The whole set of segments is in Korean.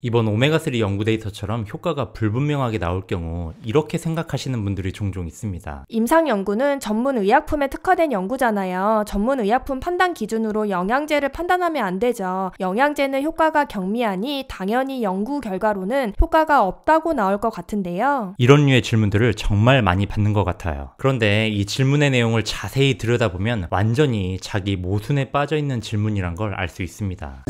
이번 오메가3 연구 데이터처럼 효과가 불분명하게 나올 경우 이렇게 생각하시는 분들이 종종 있습니다. 임상 연구는 전문 의약품에 특화된 연구잖아요. 전문 의약품 판단 기준으로 영양제를 판단하면 안 되죠. 영양제는 효과가 경미하니 당연히 연구 결과로는 효과가 없다고 나올 것 같은데요. 이런 류의 질문들을 정말 많이 받는 것 같아요. 그런데 이 질문의 내용을 자세히 들여다보면 완전히 자기 모순에 빠져있는 질문이란 걸 알 수 있습니다.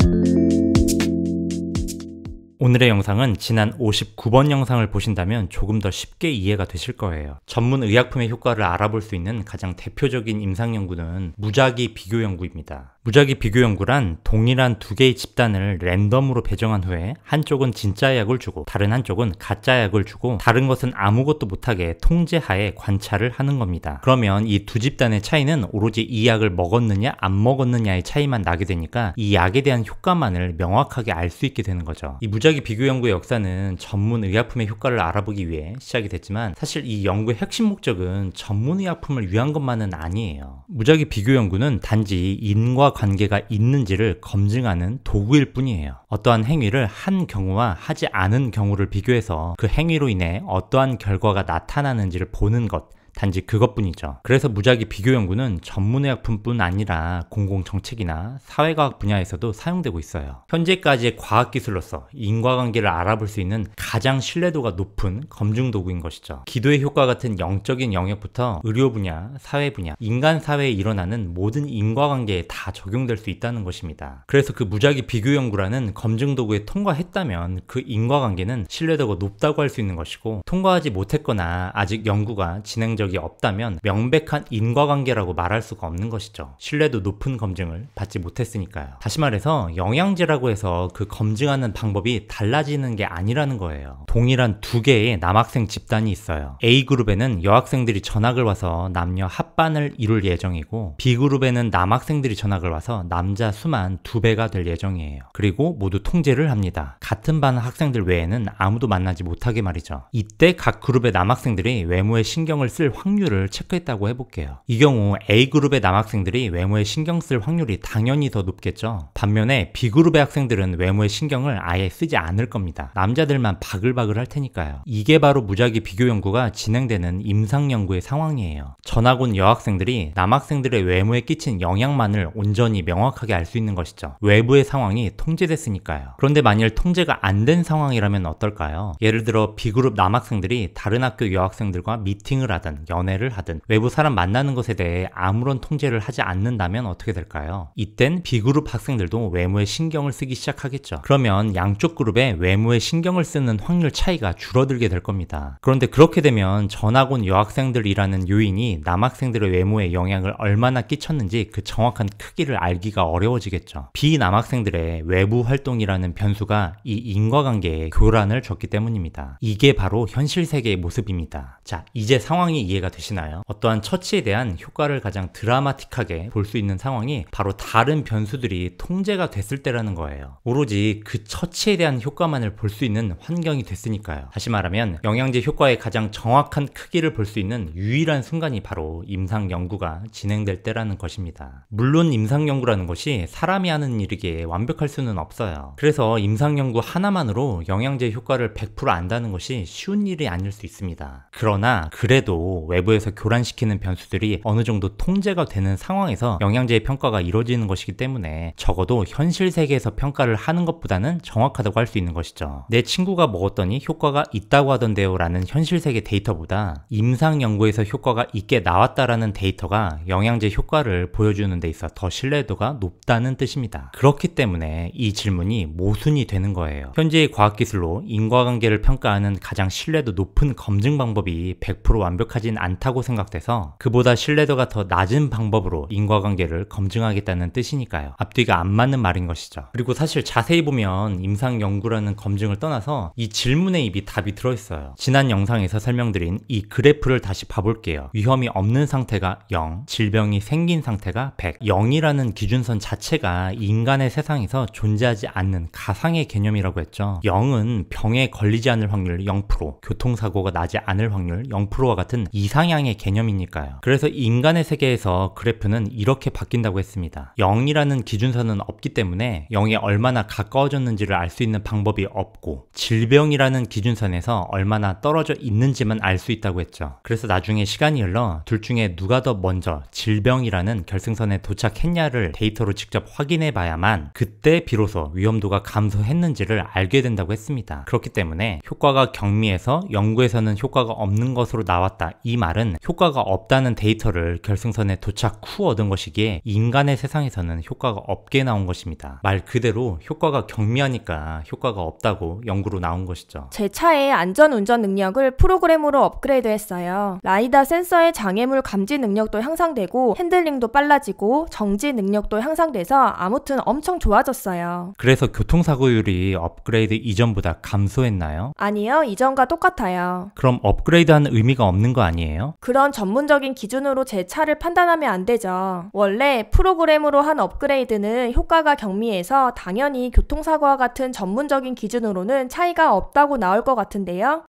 오늘의 영상은 지난 59번 영상을 보신다면 조금 더 쉽게 이해가 되실 거예요. 전문 의약품의 효과를 알아볼 수 있는 가장 대표적인 임상 연구는 무작위 비교 연구입니다. 무작위 비교 연구란 동일한 두 개의 집단을 랜덤으로 배정한 후에 한쪽은 진짜 약을 주고 다른 한쪽은 가짜 약을 주고 다른 것은 아무것도 못하게 통제하에 관찰을 하는 겁니다. 그러면 이 두 집단의 차이는 오로지 이 약을 먹었느냐 안 먹었느냐의 차이만 나게 되니까 이 약에 대한 효과만을 명확하게 알 수 있게 되는 거죠. 이 무작위 비교 연구의 역사는 전문 의약품의 효과를 알아보기 위해 시작이 됐지만 사실 이 연구의 핵심 목적은 전문 의약품을 위한 것만은 아니에요. 무작위 비교 연구는 단지 인과 관계가 있는지를 검증하는 도구일 뿐이에요. 어떠한 행위를 한 경우와 하지 않은 경우를 비교해서 그 행위로 인해 어떠한 결과가 나타나는지를 보는 것, 단지 그것뿐이죠. 그래서 무작위 비교 연구는 전문의약품뿐 아니라 공공정책이나 사회과학 분야에서도 사용되고 있어요. 현재까지의 과학기술로서 인과관계를 알아볼 수 있는 가장 신뢰도가 높은 검증 도구인 것이죠. 기도의 효과 같은 영적인 영역부터 의료 분야, 사회 분야, 인간 사회에 일어나는 모든 인과관계에 다 적용될 수 있다는 것입니다. 그래서 그 무작위 비교 연구라는 검증 도구에 통과했다면 그 인과관계는 신뢰도가 높다고 할 수 있는 것이고 통과하지 못했거나 아직 연구가 진행 적이 없다면 명백한 인과관계라고 말할 수가 없는 것이죠. 신뢰도 높은 검증을 받지 못했으니까요. 다시 말해서 영양제라고 해서 그 검증하는 방법이 달라지는 게 아니라는 거예요. 동일한 두 개의 남학생 집단이 있어요. A그룹에는 여학생들이 전학을 와서 남녀 합반을 이룰 예정이고 B그룹에는 남학생들이 전학을 와서 남자 수만 두 배가 될 예정이에요. 그리고 모두 통제를 합니다. 같은 반 학생들 외에는 아무도 만나지 못하게 말이죠. 이때 각 그룹의 남학생들이 외모에 신경을 쓸 확률을 체크했다고 해볼게요. 이 경우 A그룹의 남학생들이 외모에 신경 쓸 확률이 당연히 더 높겠죠. 반면에 B그룹의 학생들은 외모에 신경을 아예 쓰지 않을 겁니다. 남자들만 바글바글 할 테니까요. 이게 바로 무작위 비교 연구가 진행되는 임상 연구의 상황이에요. 전학 온 여학생들이 남학생들의 외모에 끼친 영향만을 온전히 명확하게 알 수 있는 것이죠. 외부의 상황이 통제됐으니까요. 그런데 만일 통제가 안 된 상황이라면 어떨까요? 예를 들어 B그룹 남학생들이 다른 학교 여학생들과 미팅을 하든 연애를 하든 외부 사람 만나는 것에 대해 아무런 통제를 하지 않는다면 어떻게 될까요? 이땐 B그룹 학생들도 외모에 신경을 쓰기 시작하겠죠. 그러면 양쪽 그룹의 외모에 신경을 쓰는 확률 차이가 줄어들게 될 겁니다. 그런데 그렇게 되면 전학 온 여학생들이라는 요인이 남학생들의 외모에 영향을 얼마나 끼쳤는지 그 정확한 크기를 알기가 어려워지겠죠. 비남학생들의 외부 활동이라는 변수가 이 인과관계에 교란을 줬기 때문입니다. 이게 바로 현실 세계의 모습입니다. 자, 이제 상황이 이해가 되시나요? 어떠한 처치에 대한 효과를 가장 드라마틱하게 볼 수 있는 상황이 바로 다른 변수들이 통제가 됐을 때라는 거예요. 오로지 그 처치에 대한 효과만을 볼 수 있는 환경이 됐으니까요. 다시 말하면 영양제 효과의 가장 정확한 크기를 볼 수 있는 유일한 순간이 바로 임상 연구가 진행될 때라는 것입니다. 물론 임상 연구라는 것이 사람이 하는 일이기에 완벽할 수는 없어요. 그래서 임상 연구 하나만으로 영양제 효과를 100% 안다는 것이 쉬운 일이 아닐 수 있습니다. 그러나 그래도 외부에서 교란시키는 변수들이 어느 정도 통제가 되는 상황에서 영양제의 평가가 이루어지는 것이기 때문에 적어도 현실 세계에서 평가를 하는 것보다는 정확하다고 할 수 있는 것이죠. 내 친구가 먹었더니 효과가 있다고 하던데요 라는 현실 세계 데이터보다 임상 연구에서 효과가 있게 나왔다라는 데이터가 영양제 효과를 보여주는 데 있어 더 신뢰도가 높다는 뜻입니다. 그렇기 때문에 이 질문이 모순이 되는 거예요. 현재의 과학기술로 인과관계를 평가하는 가장 신뢰도 높은 검증 방법이 100% 완벽하지 바람진 않다고 생각돼서 그보다 신뢰도가 더 낮은 방법으로 인과관계를 검증하겠다는 뜻이니까요. 앞뒤가 안 맞는 말인 것이죠. 그리고 사실 자세히 보면 임상 연구라는 검증을 떠나서 이 질문에 입이 답이 들어있어요. 지난 영상에서 설명드린 이 그래프를 다시 봐볼게요. 위험이 없는 상태가 0, 질병이 생긴 상태가 100. 0이라는 기준선 자체가 인간의 세상에서 존재하지 않는 가상의 개념이라고 했죠. 0은 병에 걸리지 않을 확률 0%, 교통사고가 나지 않을 확률 0%와 같은 이상향의 개념이니까요. 그래서 인간의 세계에서 그래프는 이렇게 바뀐다고 했습니다. 0이라는 기준선은 없기 때문에 0에 얼마나 가까워졌는지를 알 수 있는 방법이 없고 질병이라는 기준선에서 얼마나 떨어져 있는지만 알 수 있다고 했죠. 그래서 나중에 시간이 흘러 둘 중에 누가 더 먼저 질병이라는 결승선에 도착했냐를 데이터로 직접 확인해 봐야만 그때 비로소 위험도가 감소했는지를 알게 된다고 했습니다. 그렇기 때문에 효과가 경미해서 연구에서는 효과가 없는 것으로 나왔다. 이 말은 효과가 없다는 데이터를 결승선에 도착 후 얻은 것이기에 인간의 세상에서는 효과가 없게 나온 것입니다. 말 그대로 효과가 경미하니까 효과가 없다고 연구로 나온 것이죠. 제 차의 안전 운전 능력을 프로그램으로 업그레이드했어요. 라이다 센서의 장애물 감지 능력도 향상되고 핸들링도 빨라지고 정지 능력도 향상돼서 아무튼 엄청 좋아졌어요. 그래서 교통사고율이 업그레이드 이전보다 감소했나요? 아니요, 이전과 똑같아요. 그럼 업그레이드하는 의미가 없는 거 아니에요? 아니에요? 그런 전문적인 기준으로 제 차를 판단하면 안 되죠. 원래 프로그램으로 한 업그레이드는 효과가 경미해서 당연히 교통사고와 같은 전문적인 기준으로는 차이가 없다고 나올 것 같은데요.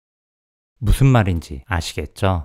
무슨 말인지 아시겠죠?